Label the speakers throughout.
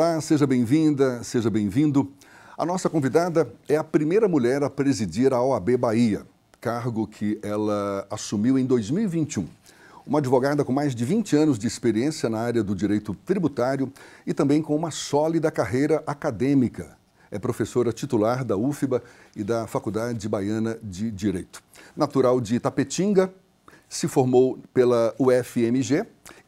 Speaker 1: Olá, seja bem-vinda, seja bem-vindo. A nossa convidada é a primeira mulher a presidir a OAB Bahia, cargo que ela assumiu em 2021. Uma advogada com mais de 20 anos de experiência na área do direito tributário e também com uma sólida carreira acadêmica. É professora titular da UFBA e da Faculdade Baiana de Direito. Natural de Itapetinga, se formou pela UFMG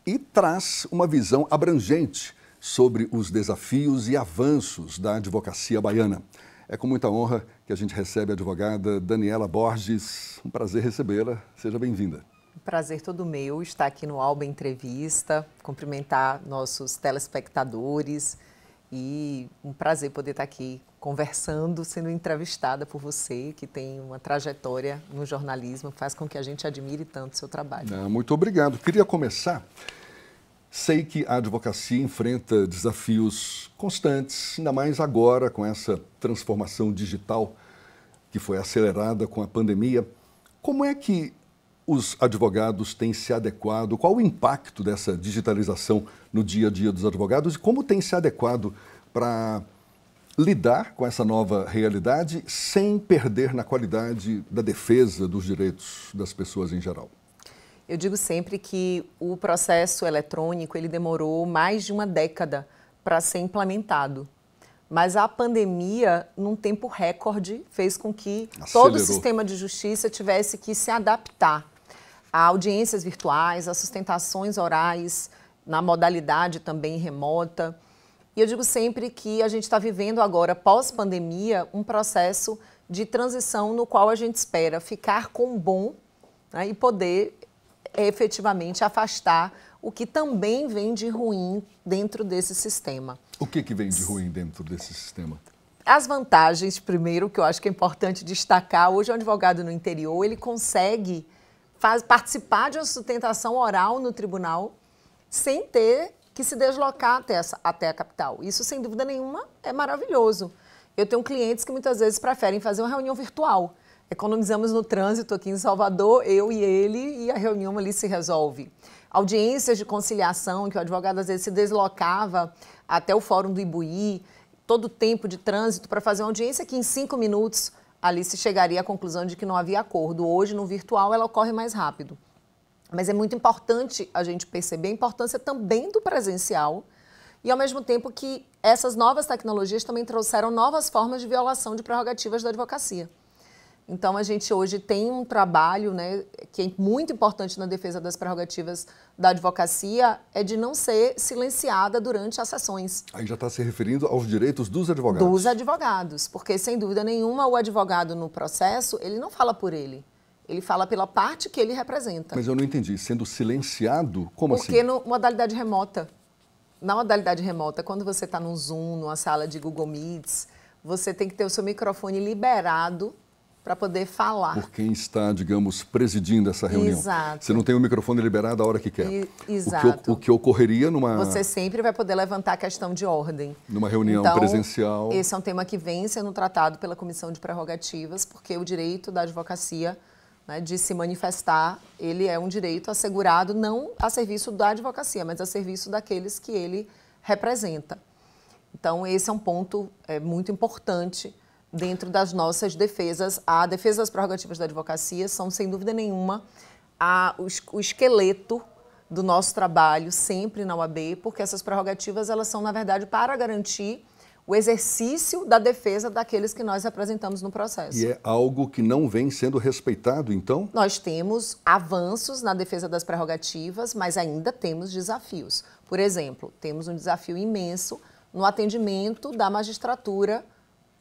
Speaker 1: e traz uma visão abrangente sobre os desafios e avanços da advocacia baiana. É com muita honra que a gente recebe a advogada Daniela Borges. Um prazer recebê-la. Seja bem-vinda.
Speaker 2: Prazer todo meu estar aqui no Alba Entrevista, cumprimentar nossos telespectadores e um prazer poder estar aqui conversando, sendo entrevistada por você, que tem uma trajetória no jornalismo, faz com que a gente admire tanto o seu trabalho.
Speaker 1: Não, ah, muito obrigado. Queria começar Sei que a advocacia enfrenta desafios constantes, ainda mais agora com essa transformação digital que foi acelerada com a pandemia. Como é que os advogados têm se adequado? Qual o impacto dessa digitalização no dia a dia dos advogados e como tem se adequado para lidar com essa nova realidade sem perder na qualidade da defesa dos direitos das pessoas em geral?
Speaker 2: Eu digo sempre que o processo eletrônico ele demorou mais de uma década para ser implementado. Mas a pandemia, num tempo recorde, fez com que Acelerou. todo o sistema de justiça tivesse que se adaptar a audiências virtuais, a sustentações orais, na modalidade também remota. E eu digo sempre que a gente está vivendo agora, pós-pandemia, um processo de transição no qual a gente espera ficar com bom né, e poder é, efetivamente afastar o que também vem de ruim dentro desse sistema.
Speaker 1: O que, que vem de ruim dentro desse sistema?
Speaker 2: As vantagens, primeiro, que eu acho que é importante destacar, hoje o um advogado no interior, ele consegue faz, participar de uma sustentação oral no tribunal sem ter que se deslocar até, essa, até a capital. Isso, sem dúvida nenhuma, é maravilhoso. Eu tenho clientes que muitas vezes preferem fazer uma reunião virtual. Economizamos no trânsito aqui em Salvador, eu e ele, e a reunião ali se resolve. Audiências de conciliação, que o advogado às vezes se deslocava até o Fórum do Ibuí, todo o tempo de trânsito para fazer uma audiência que em cinco minutos ali se chegaria à conclusão de que não havia acordo. Hoje, no virtual, ela ocorre mais rápido. Mas é muito importante a gente perceber a importância também do presencial e, ao mesmo tempo, que essas novas tecnologias também trouxeram novas formas de violação de prerrogativas da advocacia. Então, a gente hoje tem um trabalho né, que é muito importante na defesa das prerrogativas da advocacia, é de não ser silenciada durante as sessões.
Speaker 1: Aí já está se referindo aos direitos dos advogados. Dos
Speaker 2: advogados, porque, sem dúvida nenhuma, o advogado no processo, ele não fala por ele. Ele fala pela parte que ele representa.
Speaker 1: Mas eu não entendi. Sendo silenciado, como porque
Speaker 2: assim? Porque na modalidade remota. Na modalidade remota, quando você está num Zoom, numa sala de Google Meets, você tem que ter o seu microfone liberado para poder falar. Por
Speaker 1: quem está, digamos, presidindo essa reunião. Exato. Você não tem o microfone liberado a hora que quer. I, exato. O que, o que, ocorreria numa... Você
Speaker 2: sempre vai poder levantar a questão de ordem.
Speaker 1: Numa reunião então, presencial. esse
Speaker 2: é um tema que vem sendo tratado pela Comissão de Prerrogativas, porque o direito da advocacia né, de se manifestar, ele é um direito assegurado não a serviço da advocacia, mas a serviço daqueles que ele representa. Então, esse é um ponto é, muito importante dentro das nossas defesas. A defesa das prerrogativas da advocacia são, sem dúvida nenhuma, a, o, o esqueleto do nosso trabalho sempre na UAB, porque essas prerrogativas elas são, na verdade, para garantir o exercício da defesa daqueles que nós representamos no processo. E é
Speaker 1: algo que não vem sendo respeitado, então?
Speaker 2: Nós temos avanços na defesa das prerrogativas, mas ainda temos desafios. Por exemplo, temos um desafio imenso no atendimento da magistratura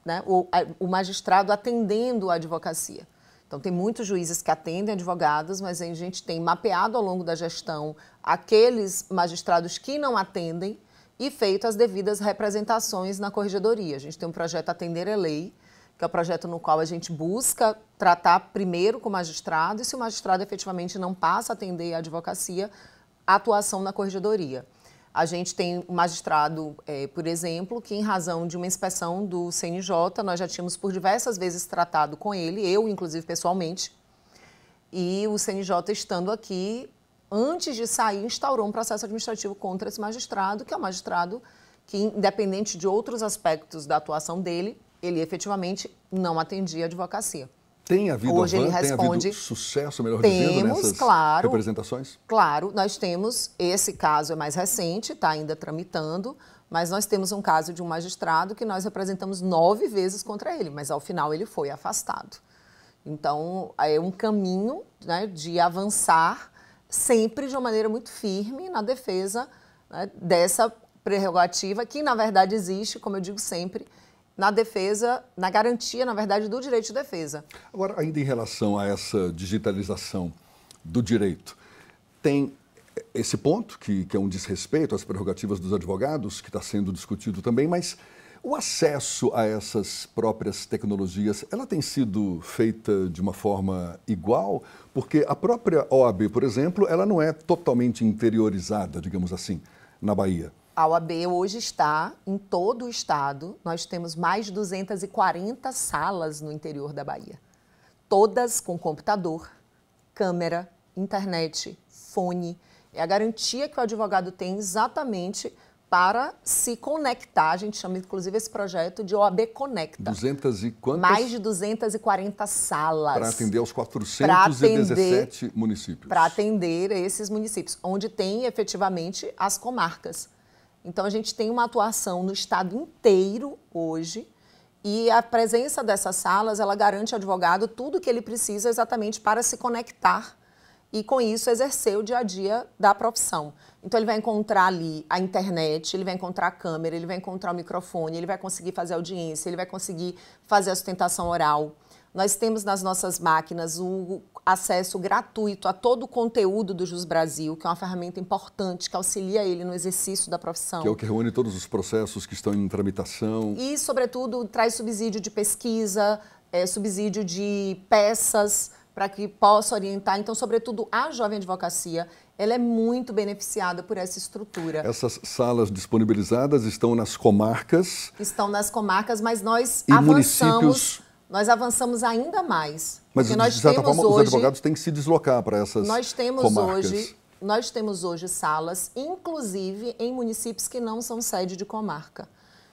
Speaker 2: né, o, o magistrado atendendo a advocacia. Então, tem muitos juízes que atendem advogados, mas a gente tem mapeado ao longo da gestão aqueles magistrados que não atendem e feito as devidas representações na corregedoria. A gente tem um projeto Atender a é Lei, que é o um projeto no qual a gente busca tratar primeiro com o magistrado e, se o magistrado efetivamente não passa a atender a advocacia, a atuação na corregedoria. A gente tem magistrado, é, por exemplo, que em razão de uma inspeção do CNJ, nós já tínhamos por diversas vezes tratado com ele, eu inclusive pessoalmente, e o CNJ estando aqui, antes de sair, instaurou um processo administrativo contra esse magistrado, que é um magistrado que, independente de outros aspectos da atuação dele, ele efetivamente não atendia a advocacia.
Speaker 1: Tem havido Hoje ele responde, tem sucesso, melhor temos, dizendo, nessas claro, representações?
Speaker 2: Claro, nós temos, esse caso é mais recente, está ainda tramitando, mas nós temos um caso de um magistrado que nós representamos nove vezes contra ele, mas ao final ele foi afastado. Então, é um caminho né, de avançar sempre de uma maneira muito firme na defesa né, dessa prerrogativa que, na verdade, existe, como eu digo sempre, na defesa, na garantia, na verdade, do direito de defesa.
Speaker 1: Agora, ainda em relação a essa digitalização do direito, tem esse ponto, que, que é um desrespeito às prerrogativas dos advogados, que está sendo discutido também, mas o acesso a essas próprias tecnologias, ela tem sido feita de uma forma igual? Porque a própria OAB, por exemplo, ela não é totalmente interiorizada, digamos assim, na Bahia.
Speaker 2: A OAB hoje está em todo o estado. Nós temos mais de 240 salas no interior da Bahia. Todas com computador, câmera, internet, fone. É a garantia que o advogado tem exatamente para se conectar. A gente chama, inclusive, esse projeto de OAB Conecta.
Speaker 1: 200 e quantas? Mais de
Speaker 2: 240 salas. Para atender
Speaker 1: aos 417 atender, municípios. Para
Speaker 2: atender esses municípios, onde tem efetivamente as comarcas. Então, a gente tem uma atuação no estado inteiro hoje e a presença dessas salas, ela garante ao advogado tudo o que ele precisa exatamente para se conectar e, com isso, exercer o dia a dia da profissão. Então, ele vai encontrar ali a internet, ele vai encontrar a câmera, ele vai encontrar o microfone, ele vai conseguir fazer audiência, ele vai conseguir fazer a sustentação oral nós temos nas nossas máquinas o acesso gratuito a todo o conteúdo do Jus Brasil, que é uma ferramenta importante que auxilia ele no exercício da profissão. Que é o que
Speaker 1: reúne todos os processos que estão em tramitação.
Speaker 2: E, sobretudo, traz subsídio de pesquisa, é, subsídio de peças para que possa orientar. Então, sobretudo, a jovem advocacia, ela é muito beneficiada por essa estrutura.
Speaker 1: Essas salas disponibilizadas estão nas comarcas?
Speaker 2: Estão nas comarcas, mas nós e avançamos... Municípios nós avançamos ainda mais. Mas, de certa forma, hoje, os advogados
Speaker 1: têm que se deslocar para essas nós temos comarcas. Hoje,
Speaker 2: nós temos hoje salas, inclusive em municípios que não são sede de comarca.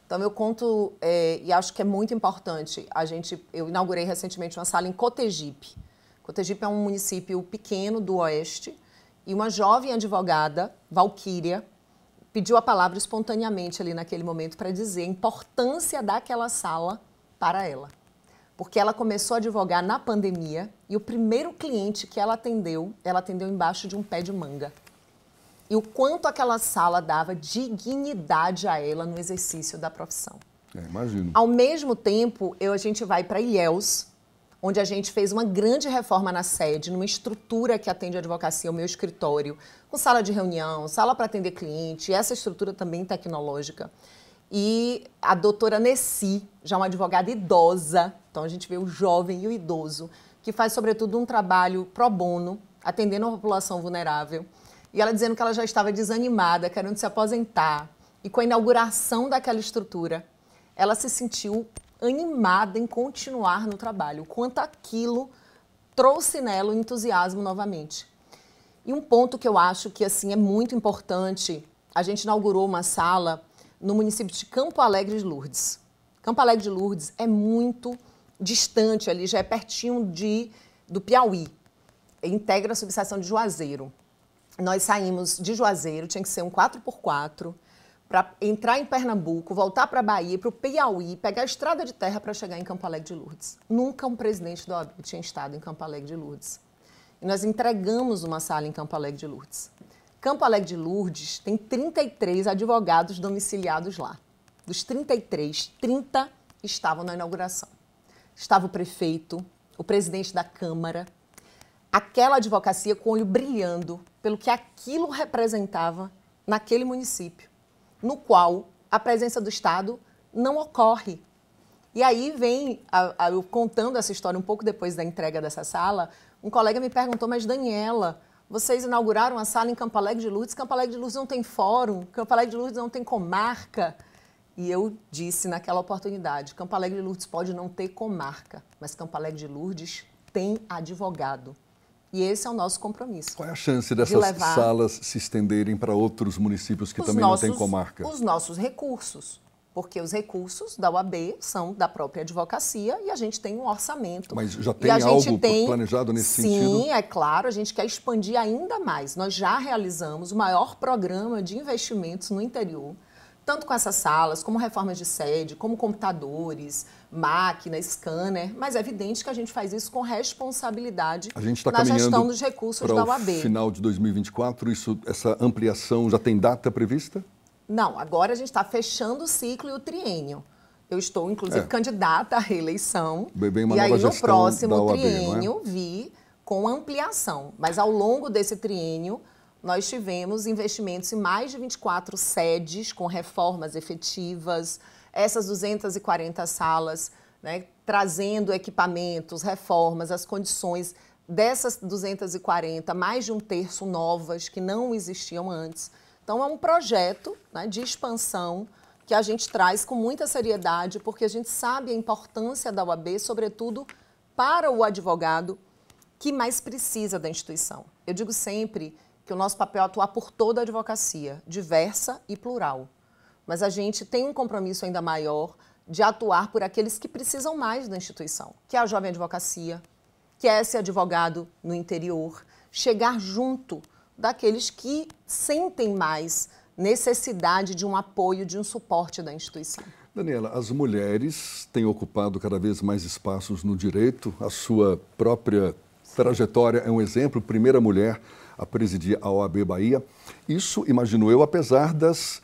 Speaker 2: Então, eu conto, é, e acho que é muito importante, a gente, eu inaugurei recentemente uma sala em Cotegipe. Cotegipe é um município pequeno do oeste, e uma jovem advogada, Valquíria, pediu a palavra espontaneamente ali naquele momento para dizer a importância daquela sala para ela porque ela começou a advogar na pandemia e o primeiro cliente que ela atendeu, ela atendeu embaixo de um pé de manga. E o quanto aquela sala dava dignidade a ela no exercício da profissão.
Speaker 1: É, imagino. Ao
Speaker 2: mesmo tempo, eu, a gente vai para Ilhéus, onde a gente fez uma grande reforma na sede, numa estrutura que atende a advocacia, o meu escritório, com sala de reunião, sala para atender cliente, essa estrutura também tecnológica. E a doutora Nessi, já uma advogada idosa, então a gente vê o jovem e o idoso, que faz sobretudo um trabalho pro bono, atendendo a população vulnerável. E ela dizendo que ela já estava desanimada, querendo se aposentar. E com a inauguração daquela estrutura, ela se sentiu animada em continuar no trabalho, quanto aquilo trouxe nela o entusiasmo novamente. E um ponto que eu acho que assim é muito importante, a gente inaugurou uma sala no município de Campo Alegre de Lourdes. Campo Alegre de Lourdes é muito distante ali, já é pertinho de, do Piauí. Integra a subestação de Juazeiro. Nós saímos de Juazeiro, tinha que ser um 4x4, para entrar em Pernambuco, voltar para a Bahia, para o Piauí, pegar a estrada de terra para chegar em Campo Alegre de Lourdes. Nunca um presidente do OAB tinha estado em Campo Alegre de Lourdes. E nós entregamos uma sala em Campo Alegre de Lourdes. Campo Alegre de Lourdes tem 33 advogados domiciliados lá. Dos 33, 30 estavam na inauguração estava o prefeito, o presidente da Câmara, aquela advocacia com o olho brilhando pelo que aquilo representava naquele município, no qual a presença do Estado não ocorre. E aí vem, a, a, eu contando essa história um pouco depois da entrega dessa sala, um colega me perguntou, mas Daniela, vocês inauguraram a sala em Campo Alegre de Lourdes, Campo Alegre de Lourdes não tem fórum, Campo Alegre de Lourdes não tem comarca. E eu disse naquela oportunidade, Campo Alegre de Lourdes pode não ter comarca, mas Campo Alegre de Lourdes tem advogado. E esse é o nosso compromisso. Qual é a chance dessas de salas
Speaker 1: se estenderem para outros municípios que também nossos, não têm comarca? Os
Speaker 2: nossos recursos. Porque os recursos da UAB são da própria advocacia e a gente tem um orçamento. Mas
Speaker 1: já tem algo tem, planejado nesse sim, sentido? Sim,
Speaker 2: é claro, a gente quer expandir ainda mais. Nós já realizamos o maior programa de investimentos no interior tanto com essas salas, como reformas de sede, como computadores, máquina, scanner, mas é evidente que a gente faz isso com responsabilidade a gente tá na gestão dos recursos da UAB.
Speaker 1: Final de 2024, isso, essa ampliação já tem data prevista?
Speaker 2: Não, agora a gente está fechando o ciclo e o triênio. Eu estou, inclusive, é. candidata à reeleição. Bem,
Speaker 1: bem e aí, no próximo UAB, é? triênio,
Speaker 2: é? vi com ampliação. Mas ao longo desse triênio, nós tivemos investimentos em mais de 24 sedes com reformas efetivas, essas 240 salas, né, trazendo equipamentos, reformas, as condições dessas 240, mais de um terço novas que não existiam antes. Então, é um projeto né, de expansão que a gente traz com muita seriedade, porque a gente sabe a importância da UAB, sobretudo para o advogado que mais precisa da instituição. Eu digo sempre que o nosso papel é atuar por toda a advocacia, diversa e plural. Mas a gente tem um compromisso ainda maior de atuar por aqueles que precisam mais da instituição, que é a jovem advocacia, que é esse advogado no interior, chegar junto daqueles que sentem mais necessidade de um apoio, de um suporte da instituição.
Speaker 1: Daniela, as mulheres têm ocupado cada vez mais espaços no direito, a sua própria trajetória é um exemplo, primeira mulher a presidir a OAB Bahia. Isso, imagino eu, apesar das,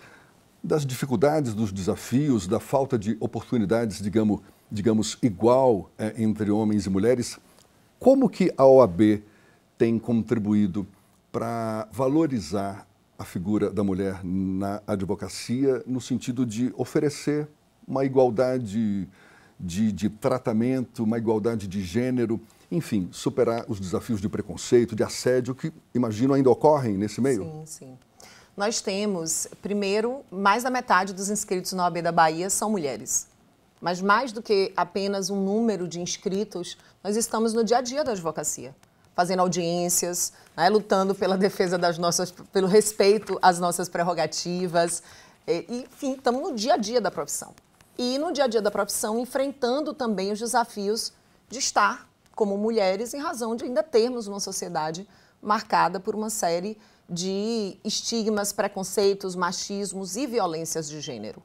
Speaker 1: das dificuldades, dos desafios, da falta de oportunidades, digamos, digamos igual é, entre homens e mulheres. Como que a OAB tem contribuído para valorizar a figura da mulher na advocacia no sentido de oferecer uma igualdade de, de tratamento, uma igualdade de gênero? enfim, superar os desafios de preconceito, de assédio que, imagino, ainda ocorrem nesse meio? Sim, sim.
Speaker 2: Nós temos, primeiro, mais da metade dos inscritos na OAB da Bahia são mulheres. Mas mais do que apenas um número de inscritos, nós estamos no dia a dia da advocacia, fazendo audiências, né, lutando pela defesa das nossas, pelo respeito às nossas prerrogativas, eh, e, enfim, estamos no dia a dia da profissão. E no dia a dia da profissão, enfrentando também os desafios de estar como mulheres, em razão de ainda termos uma sociedade marcada por uma série de estigmas, preconceitos, machismos e violências de gênero.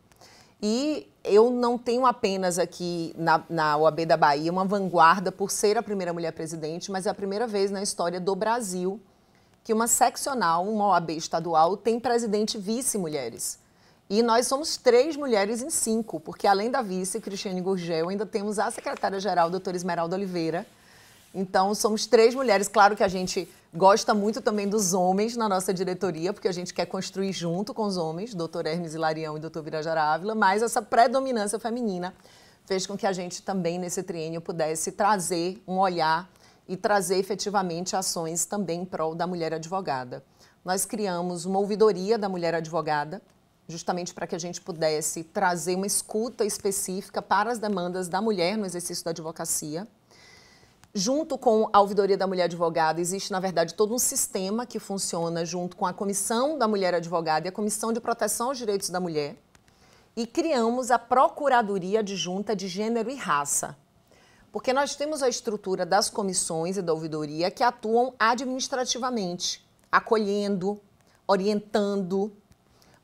Speaker 2: E eu não tenho apenas aqui na, na OAB da Bahia uma vanguarda por ser a primeira mulher presidente, mas é a primeira vez na história do Brasil que uma seccional, uma OAB estadual, tem presidente vice-mulheres. E nós somos três mulheres em cinco, porque além da vice, Cristiane Gurgel, ainda temos a secretária-geral, doutora Esmeralda Oliveira, então, somos três mulheres. Claro que a gente gosta muito também dos homens na nossa diretoria, porque a gente quer construir junto com os homens, doutor Hermes Hilarião e doutor Virajara Ávila, mas essa predominância feminina fez com que a gente também, nesse triênio, pudesse trazer um olhar e trazer efetivamente ações também em prol da mulher advogada. Nós criamos uma ouvidoria da mulher advogada, justamente para que a gente pudesse trazer uma escuta específica para as demandas da mulher no exercício da advocacia. Junto com a Ouvidoria da Mulher Advogada, existe, na verdade, todo um sistema que funciona junto com a Comissão da Mulher Advogada e a Comissão de Proteção aos Direitos da Mulher. E criamos a Procuradoria Adjunta de Gênero e Raça. Porque nós temos a estrutura das comissões e da ouvidoria que atuam administrativamente, acolhendo, orientando.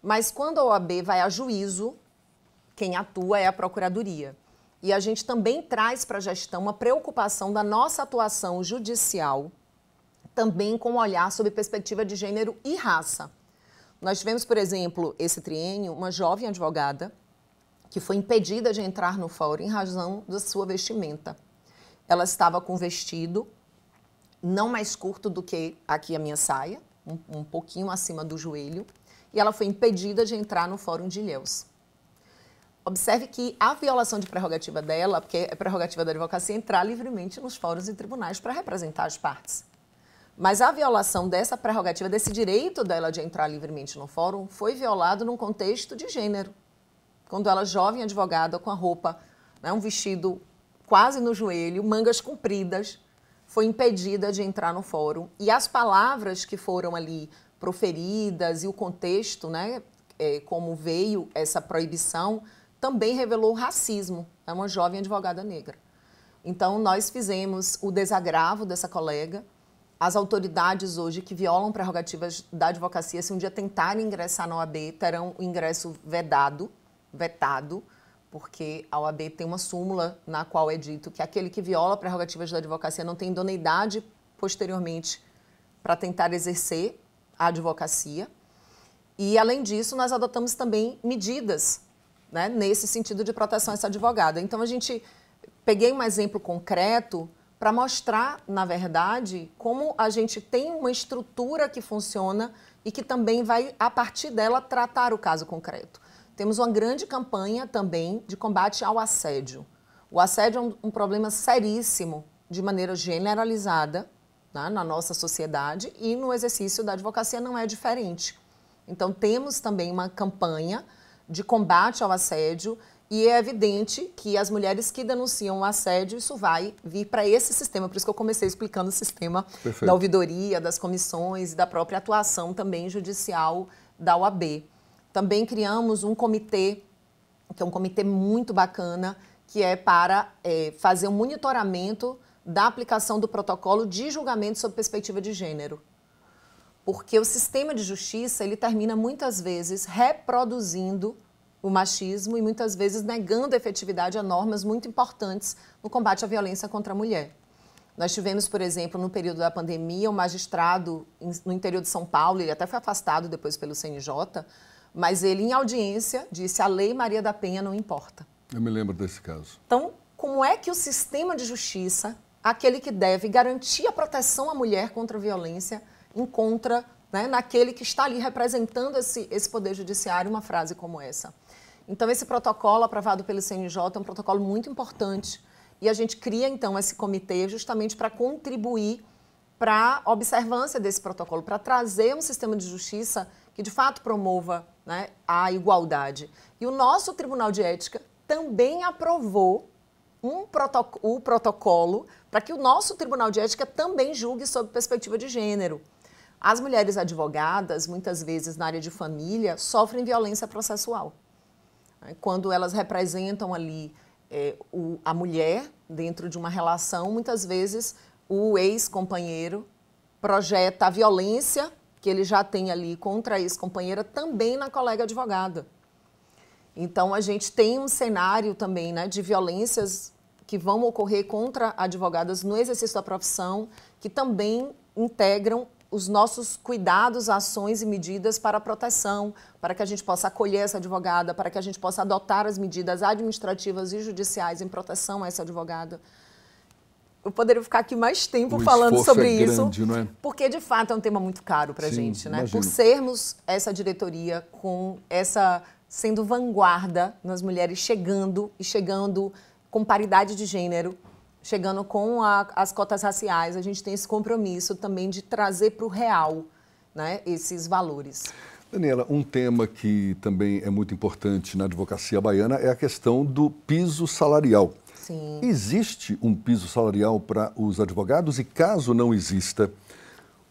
Speaker 2: Mas quando a OAB vai a juízo, quem atua é a Procuradoria. E a gente também traz para a gestão uma preocupação da nossa atuação judicial, também com um olhar sobre perspectiva de gênero e raça. Nós tivemos, por exemplo, esse triênio, uma jovem advogada que foi impedida de entrar no fórum em razão da sua vestimenta. Ela estava com um vestido não mais curto do que aqui a minha saia, um, um pouquinho acima do joelho, e ela foi impedida de entrar no fórum de Ilhéus. Observe que a violação de prerrogativa dela, porque é prerrogativa da advocacia entrar livremente nos fóruns e tribunais para representar as partes. Mas a violação dessa prerrogativa, desse direito dela de entrar livremente no fórum, foi violado num contexto de gênero. Quando ela, jovem advogada, com a roupa, né, um vestido quase no joelho, mangas compridas, foi impedida de entrar no fórum. E as palavras que foram ali proferidas e o contexto, né, é, como veio essa proibição, também revelou racismo. É uma jovem advogada negra. Então, nós fizemos o desagravo dessa colega. As autoridades hoje que violam prerrogativas da advocacia, se um dia tentarem ingressar na OAB, terão o ingresso vedado, vetado, porque a OAB tem uma súmula na qual é dito que aquele que viola prerrogativas da advocacia não tem idoneidade posteriormente para tentar exercer a advocacia. E, além disso, nós adotamos também medidas né, nesse sentido de proteção a essa advogada. Então, a gente peguei um exemplo concreto para mostrar, na verdade, como a gente tem uma estrutura que funciona e que também vai, a partir dela, tratar o caso concreto. Temos uma grande campanha também de combate ao assédio. O assédio é um, um problema seríssimo, de maneira generalizada, né, na nossa sociedade e no exercício da advocacia não é diferente. Então, temos também uma campanha de combate ao assédio. E é evidente que as mulheres que denunciam o assédio, isso vai vir para esse sistema. Por isso que eu comecei explicando o sistema Perfeito. da ouvidoria, das comissões e da própria atuação também judicial da OAB. Também criamos um comitê, que é um comitê muito bacana, que é para é, fazer um monitoramento da aplicação do protocolo de julgamento sob perspectiva de gênero porque o sistema de justiça ele termina muitas vezes reproduzindo o machismo e muitas vezes negando a efetividade a normas muito importantes no combate à violência contra a mulher. Nós tivemos, por exemplo, no período da pandemia, um magistrado no interior de São Paulo, ele até foi afastado depois pelo CNJ, mas ele, em audiência, disse: a lei Maria da Penha não importa.
Speaker 1: Eu me lembro desse caso.
Speaker 2: Então, como é que o sistema de justiça, aquele que deve garantir a proteção à mulher contra a violência, encontra né, naquele que está ali representando esse, esse poder judiciário uma frase como essa. Então, esse protocolo aprovado pelo CNJ é um protocolo muito importante e a gente cria, então, esse comitê justamente para contribuir para a observância desse protocolo, para trazer um sistema de justiça que, de fato, promova né, a igualdade. E o nosso Tribunal de Ética também aprovou um protoc o protocolo para que o nosso Tribunal de Ética também julgue sob perspectiva de gênero. As mulheres advogadas, muitas vezes na área de família, sofrem violência processual. Né? Quando elas representam ali é, o, a mulher dentro de uma relação, muitas vezes o ex-companheiro projeta a violência que ele já tem ali contra a ex-companheira também na colega advogada. Então a gente tem um cenário também né, de violências que vão ocorrer contra advogadas no exercício da profissão, que também integram os nossos cuidados, ações e medidas para a proteção, para que a gente possa acolher essa advogada, para que a gente possa adotar as medidas administrativas e judiciais em proteção a essa advogada. Eu poderia ficar aqui mais tempo o falando sobre é isso, grande, é? porque de fato é um tema muito caro para a gente, né? Imagino. Por sermos essa diretoria com essa sendo vanguarda nas mulheres chegando e chegando com paridade de gênero chegando com a, as cotas raciais, a gente tem esse compromisso também de trazer para o real né, esses valores.
Speaker 1: Daniela, um tema que também é muito importante na advocacia baiana é a questão do piso salarial. Sim. Existe um piso salarial para os advogados e, caso não exista,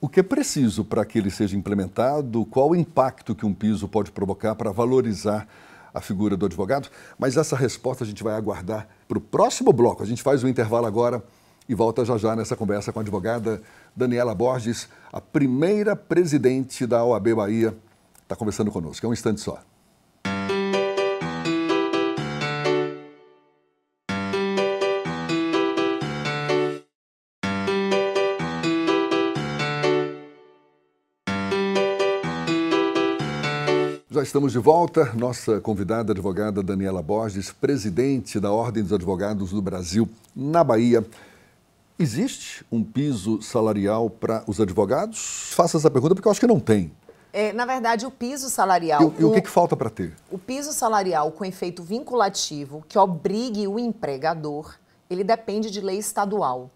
Speaker 1: o que é preciso para que ele seja implementado? Qual o impacto que um piso pode provocar para valorizar a figura do advogado, mas essa resposta a gente vai aguardar para o próximo bloco. A gente faz um intervalo agora e volta já já nessa conversa com a advogada Daniela Borges, a primeira presidente da OAB Bahia, está conversando conosco. É um instante só. estamos de volta. Nossa convidada, advogada Daniela Borges, presidente da Ordem dos Advogados do Brasil, na Bahia. Existe um piso salarial para os advogados? Faça essa pergunta porque eu acho que não tem.
Speaker 2: É, na verdade, o piso salarial. E, e o, o que, que
Speaker 1: falta para ter?
Speaker 2: O piso salarial com efeito vinculativo que obrigue o empregador, ele depende de lei estadual.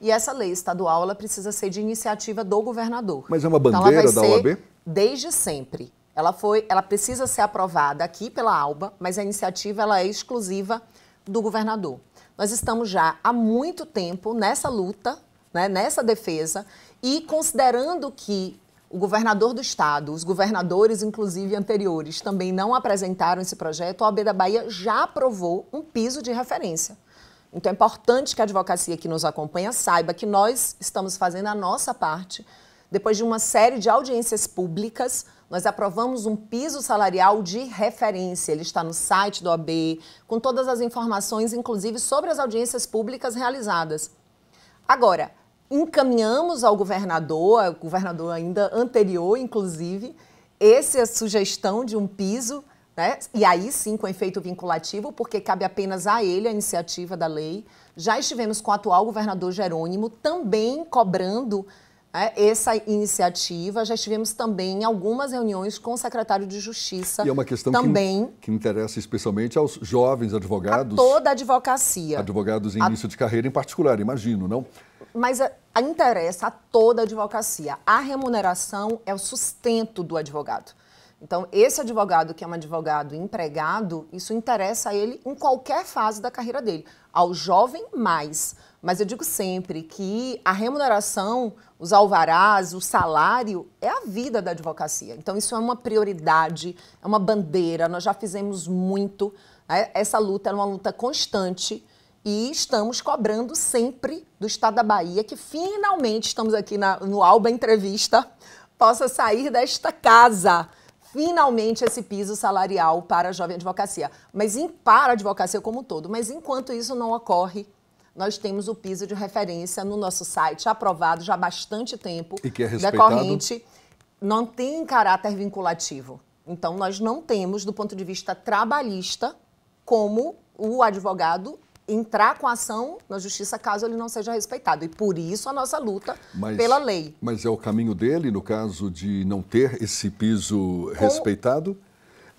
Speaker 2: E essa lei estadual ela precisa ser de iniciativa do governador.
Speaker 1: Mas é uma então, bandeira então, da OAB?
Speaker 2: Desde sempre. Ela foi, ela precisa ser aprovada aqui pela ALBA, mas a iniciativa ela é exclusiva do governador. Nós estamos já há muito tempo nessa luta, né, nessa defesa e considerando que o governador do estado, os governadores, inclusive anteriores, também não apresentaram esse projeto, a OAB da Bahia já aprovou um piso de referência. Então é importante que a advocacia que nos acompanha saiba que nós estamos fazendo a nossa parte, depois de uma série de audiências públicas, nós aprovamos um piso salarial de referência. Ele está no site do OAB, com todas as informações, inclusive sobre as audiências públicas realizadas. Agora, encaminhamos ao governador, ao governador ainda anterior, inclusive, essa sugestão de um piso, né? e aí sim com efeito vinculativo, porque cabe apenas a ele a iniciativa da lei. Já estivemos com o atual governador Jerônimo também cobrando é, essa iniciativa. Já estivemos também em algumas reuniões com o secretário de Justiça. E é uma
Speaker 1: questão também, que, que interessa especialmente aos jovens advogados. A toda
Speaker 2: a advocacia.
Speaker 1: Advogados em a... início de carreira em particular, imagino, não?
Speaker 2: Mas a, eh, a interessa a toda a advocacia. A remuneração é o sustento do advogado. Então, esse advogado que é um advogado empregado, isso interessa a ele em qualquer fase da carreira dele. Ao jovem, mais mas eu digo sempre que a remuneração, os alvarás, o salário é a vida da advocacia. Então, isso é uma prioridade, é uma bandeira. Nós já fizemos muito. Né? Essa luta é uma luta constante e estamos cobrando sempre do Estado da Bahia, que finalmente estamos aqui na, no Alba Entrevista, possa sair desta casa finalmente esse piso salarial para a jovem advocacia, mas em, para a advocacia como um todo. Mas enquanto isso não ocorre, nós temos o piso de referência no nosso site, aprovado já há bastante tempo.
Speaker 1: E que é respeitado? Decorrente,
Speaker 2: não tem caráter vinculativo. Então, nós não temos, do ponto de vista trabalhista, como o advogado entrar com a ação na justiça caso ele não seja respeitado. E por isso a nossa luta
Speaker 1: mas, pela lei. Mas é o caminho dele, no caso de não ter esse piso com, respeitado?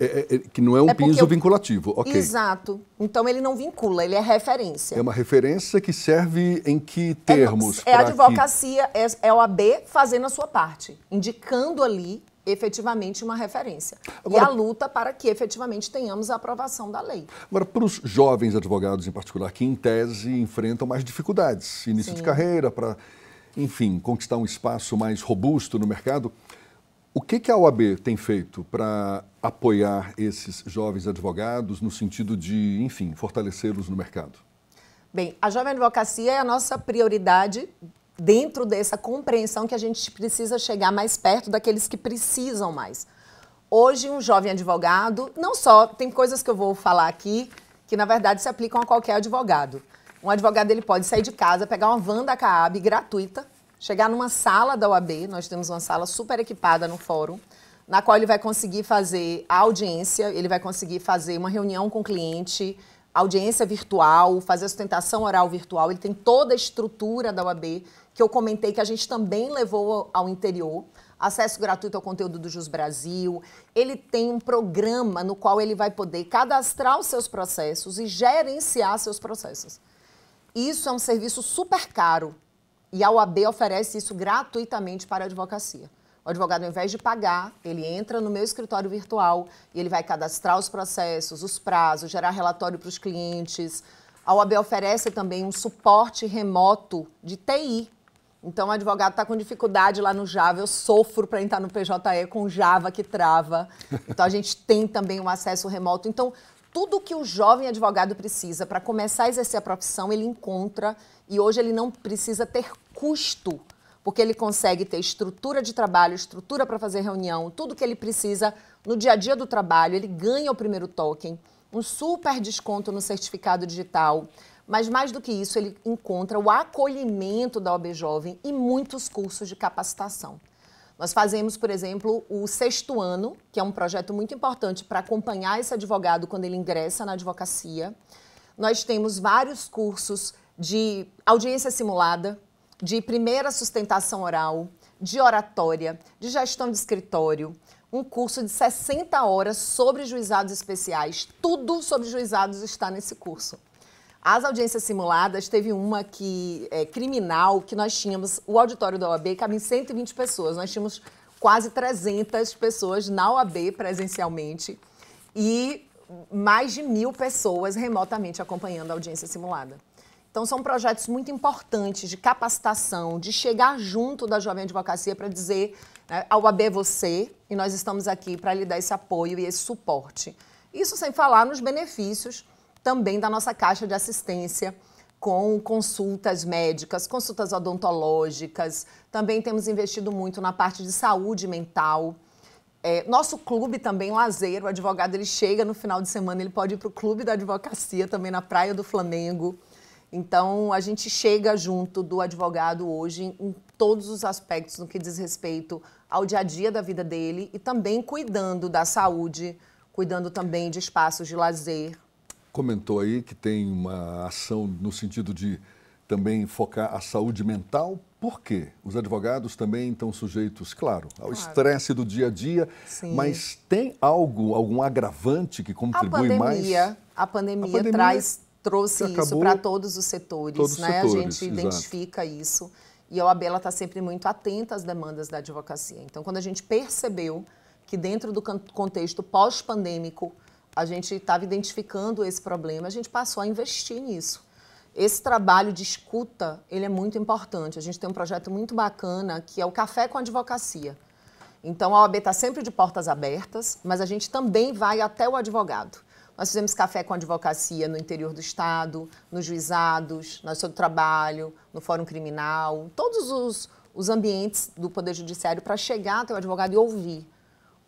Speaker 1: É, é, é, que não é um é piso vinculativo, ok.
Speaker 2: Exato. Então ele não vincula, ele é referência. É uma
Speaker 1: referência que serve em que termos? É, é a advocacia,
Speaker 2: que... é, é o AB fazendo a sua parte, indicando ali efetivamente uma referência. Agora, e a luta para que efetivamente tenhamos a aprovação da lei.
Speaker 1: Agora, para os jovens advogados em particular, que em tese enfrentam mais dificuldades, início Sim. de carreira, para, enfim, conquistar um espaço mais robusto no mercado, o que, que a OAB tem feito para apoiar esses jovens advogados no sentido de, enfim, fortalecê-los no mercado?
Speaker 2: Bem, a jovem advocacia é a nossa prioridade dentro dessa compreensão que a gente precisa chegar mais perto daqueles que precisam mais. Hoje, um jovem advogado, não só, tem coisas que eu vou falar aqui que, na verdade, se aplicam a qualquer advogado. Um advogado ele pode sair de casa, pegar uma van da CAAB gratuita, chegar numa sala da OAB, nós temos uma sala super equipada no fórum, na qual ele vai conseguir fazer a audiência, ele vai conseguir fazer uma reunião com o cliente, audiência virtual, fazer a sustentação oral virtual, ele tem toda a estrutura da OAB, que eu comentei que a gente também levou ao interior, acesso gratuito ao conteúdo do Jus Brasil, ele tem um programa no qual ele vai poder cadastrar os seus processos e gerenciar seus processos. Isso é um serviço super caro, e a OAB oferece isso gratuitamente para a advocacia. O advogado, ao invés de pagar, ele entra no meu escritório virtual e ele vai cadastrar os processos, os prazos, gerar relatório para os clientes. A OAB oferece também um suporte remoto de TI. Então, o advogado está com dificuldade lá no Java, eu sofro para entrar no PJE com Java que trava. Então, a gente tem também um acesso remoto. Então, tudo que o jovem advogado precisa para começar a exercer a profissão, ele encontra e hoje ele não precisa ter custo, porque ele consegue ter estrutura de trabalho, estrutura para fazer reunião, tudo que ele precisa no dia a dia do trabalho, ele ganha o primeiro token, um super desconto no certificado digital. Mas mais do que isso, ele encontra o acolhimento da OB Jovem e muitos cursos de capacitação. Nós fazemos, por exemplo, o sexto ano, que é um projeto muito importante para acompanhar esse advogado quando ele ingressa na advocacia. Nós temos vários cursos de audiência simulada, de primeira sustentação oral, de oratória, de gestão de escritório, um curso de 60 horas sobre juizados especiais. Tudo sobre juizados está nesse curso. As audiências simuladas, teve uma que é, criminal, que nós tínhamos, o auditório da OAB cabe em 120 pessoas, nós tínhamos quase 300 pessoas na OAB presencialmente e mais de mil pessoas remotamente acompanhando a audiência simulada. Então, são projetos muito importantes de capacitação, de chegar junto da jovem advocacia para dizer né, a UAB é você e nós estamos aqui para lhe dar esse apoio e esse suporte. Isso sem falar nos benefícios também da nossa caixa de assistência com consultas médicas, consultas odontológicas. Também temos investido muito na parte de saúde mental. É, nosso clube também, lazer, o advogado ele chega no final de semana, ele pode ir para o clube da advocacia também na Praia do Flamengo. Então, a gente chega junto do advogado hoje em todos os aspectos no que diz respeito ao dia a dia da vida dele e também cuidando da saúde, cuidando também de espaços de lazer,
Speaker 1: comentou aí que tem uma ação no sentido de também focar a saúde mental. Por quê? Os advogados também estão sujeitos, claro, ao claro. estresse do dia a dia, Sim. mas tem algo, algum agravante que contribui a pandemia, mais?
Speaker 2: A pandemia, a pandemia traz, trouxe isso para todos os setores, todos né? Setores, a gente exato. identifica isso. E a OAB está sempre muito atenta às demandas da advocacia. Então, quando a gente percebeu que dentro do contexto pós-pandêmico, a gente estava identificando esse problema, a gente passou a investir nisso. Esse trabalho de escuta, ele é muito importante. A gente tem um projeto muito bacana que é o Café com Advocacia. Então, a OAB está sempre de portas abertas, mas a gente também vai até o advogado. Nós fizemos café com advocacia no interior do Estado, nos juizados, na Associação do Trabalho, no Fórum Criminal, todos os, os ambientes do Poder Judiciário para chegar até o advogado e ouvir.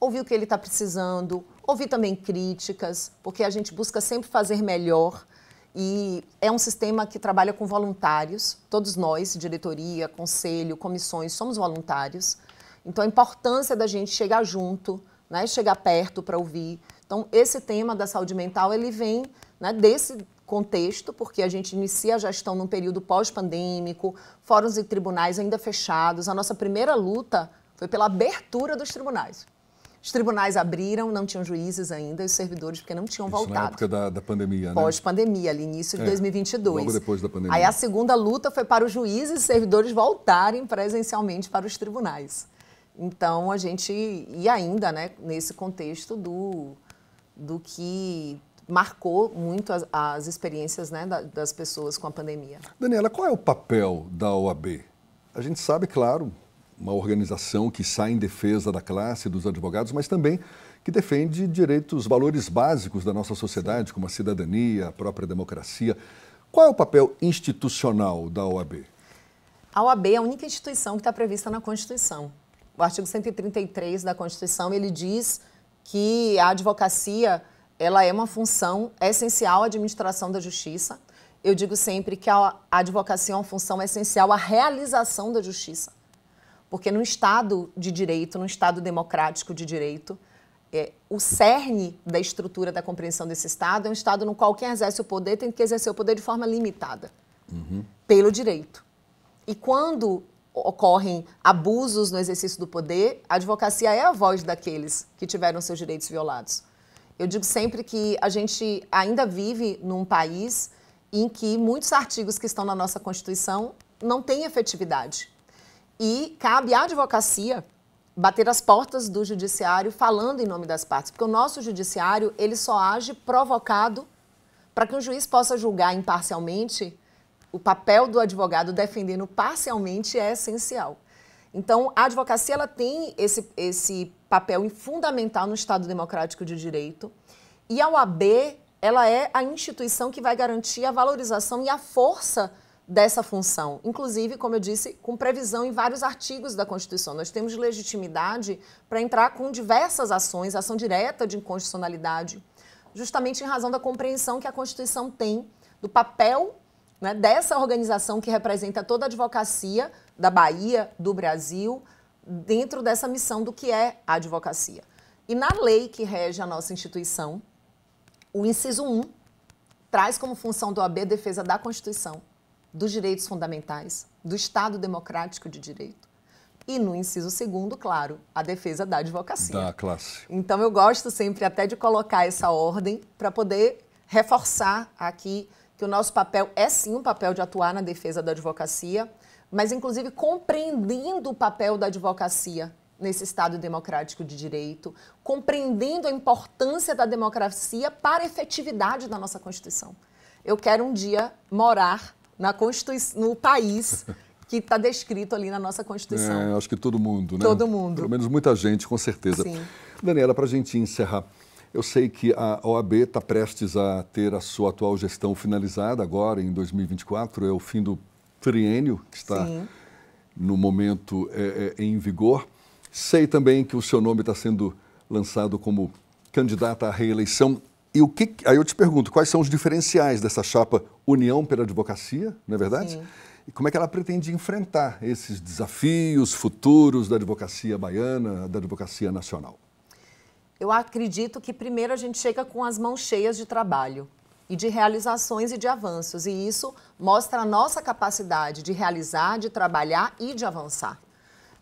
Speaker 2: Ouvir o que ele está precisando, Ouvir também críticas, porque a gente busca sempre fazer melhor. E é um sistema que trabalha com voluntários. Todos nós, diretoria, conselho, comissões, somos voluntários. Então, a importância da gente chegar junto, né, chegar perto para ouvir. Então, esse tema da saúde mental, ele vem né, desse contexto, porque a gente inicia a gestão num período pós-pandêmico, fóruns e tribunais ainda fechados. A nossa primeira luta foi pela abertura dos tribunais. Os tribunais abriram, não tinham juízes ainda, os servidores, porque não tinham Isso voltado. Na
Speaker 1: época da, da pandemia, né?
Speaker 2: Pós-pandemia, ali, início de é, 2022. Logo
Speaker 1: depois da pandemia. Aí a
Speaker 2: segunda luta foi para os juízes e servidores voltarem presencialmente para os tribunais. Então, a gente, e ainda, né, nesse contexto do, do que marcou muito as, as experiências né, das pessoas com a pandemia.
Speaker 1: Daniela, qual é o papel da OAB? A gente sabe, claro, uma organização que sai em defesa da classe dos advogados, mas também que defende direitos, valores básicos da nossa sociedade, como a cidadania, a própria democracia. Qual é o papel institucional da OAB?
Speaker 2: A OAB é a única instituição que está prevista na Constituição. O artigo 133 da Constituição ele diz que a advocacia ela é uma função essencial à administração da justiça. Eu digo sempre que a advocacia é uma função essencial à realização da justiça. Porque num Estado de direito, num Estado democrático de direito, é, o cerne da estrutura da compreensão desse Estado é um Estado no qual quem exerce o poder tem que exercer o poder de forma limitada, uhum. pelo direito. E quando ocorrem abusos no exercício do poder, a advocacia é a voz daqueles que tiveram seus direitos violados. Eu digo sempre que a gente ainda vive num país em que muitos artigos que estão na nossa Constituição não têm efetividade. E cabe à advocacia bater as portas do judiciário falando em nome das partes, porque o nosso judiciário ele só age provocado para que um juiz possa julgar imparcialmente. O papel do advogado defendendo parcialmente é essencial. Então, a advocacia ela tem esse, esse papel fundamental no Estado Democrático de Direito. E a OAB ela é a instituição que vai garantir a valorização e a força dessa função. Inclusive, como eu disse, com previsão em vários artigos da Constituição. Nós temos legitimidade para entrar com diversas ações, ação direta de inconstitucionalidade, justamente em razão da compreensão que a Constituição tem do papel né, dessa organização que representa toda a advocacia da Bahia, do Brasil, dentro dessa missão do que é a advocacia. E na lei que rege a nossa instituição, o inciso 1 traz como função do AB defesa da Constituição dos direitos fundamentais, do Estado democrático de direito. E no inciso segundo, claro, a defesa da advocacia. Da classe. Então eu gosto sempre até de colocar essa ordem para poder reforçar aqui que o nosso papel é sim um papel de atuar na defesa da advocacia, mas inclusive compreendendo o papel da advocacia nesse Estado democrático de direito, compreendendo a importância da democracia para a efetividade da nossa Constituição. Eu quero um dia morar na constitui no país que está descrito ali na nossa Constituição.
Speaker 1: É, acho que todo mundo, né? Todo mundo. Pelo menos muita gente, com certeza. Sim. Daniela, para a gente encerrar, eu sei que a OAB está prestes a ter a sua atual gestão finalizada agora, em 2024, é o fim do triênio que está Sim. no momento é, é, em vigor. Sei também que o seu nome está sendo lançado como candidata à reeleição. E o que, aí eu te pergunto, quais são os diferenciais dessa chapa União pela Advocacia, não é verdade? Sim. E como é que ela pretende enfrentar esses desafios futuros da advocacia baiana, da advocacia nacional?
Speaker 2: Eu acredito que primeiro a gente chega com as mãos cheias de trabalho e de realizações e de avanços, e isso mostra a nossa capacidade de realizar, de trabalhar e de avançar.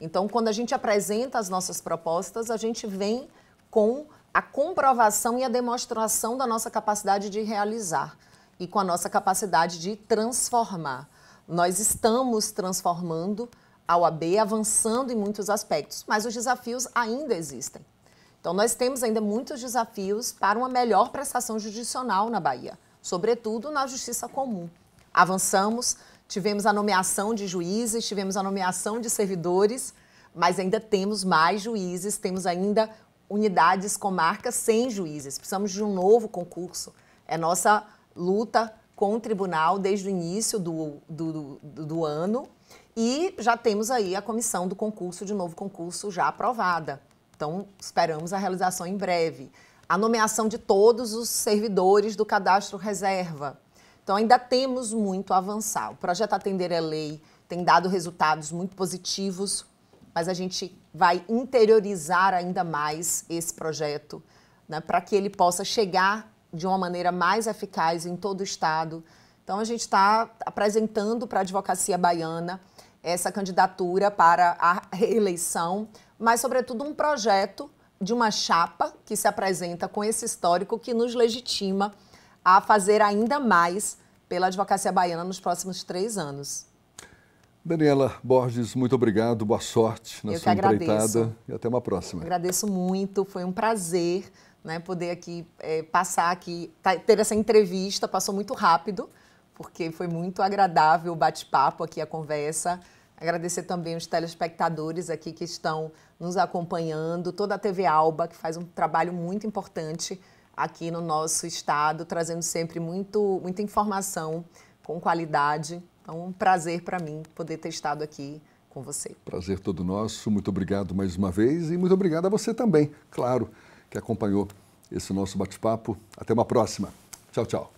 Speaker 2: Então, quando a gente apresenta as nossas propostas, a gente vem com a comprovação e a demonstração da nossa capacidade de realizar e com a nossa capacidade de transformar. Nós estamos transformando a OAB, avançando em muitos aspectos, mas os desafios ainda existem. Então, nós temos ainda muitos desafios para uma melhor prestação judicial na Bahia, sobretudo na justiça comum. Avançamos, tivemos a nomeação de juízes, tivemos a nomeação de servidores, mas ainda temos mais juízes, temos ainda unidades, comarcas sem juízes. Precisamos de um novo concurso. É nossa luta com o tribunal desde o início do, do, do, do ano e já temos aí a comissão do concurso, de novo concurso, já aprovada. Então, esperamos a realização em breve. A nomeação de todos os servidores do cadastro reserva. Então, ainda temos muito a avançar. O projeto Atender a é Lei tem dado resultados muito positivos mas a gente vai interiorizar ainda mais esse projeto né, para que ele possa chegar de uma maneira mais eficaz em todo o Estado. Então, a gente está apresentando para a advocacia baiana essa candidatura para a reeleição, mas, sobretudo, um projeto de uma chapa que se apresenta com esse histórico que nos legitima a fazer ainda mais pela advocacia baiana nos próximos três anos.
Speaker 1: Daniela Borges, muito obrigado, boa sorte na Eu sua empreitada e até uma próxima. Eu
Speaker 2: agradeço muito, foi um prazer né, poder aqui é, passar aqui, tá, ter essa entrevista, passou muito rápido, porque foi muito agradável o bate-papo aqui, a conversa. Agradecer também os telespectadores aqui que estão nos acompanhando, toda a TV Alba, que faz um trabalho muito importante aqui no nosso estado, trazendo sempre muito, muita informação com qualidade então, um prazer para mim poder ter estado aqui com você.
Speaker 1: Prazer todo nosso. Muito obrigado mais uma vez e muito obrigado a você também, claro, que acompanhou esse nosso bate-papo. Até uma próxima. Tchau, tchau.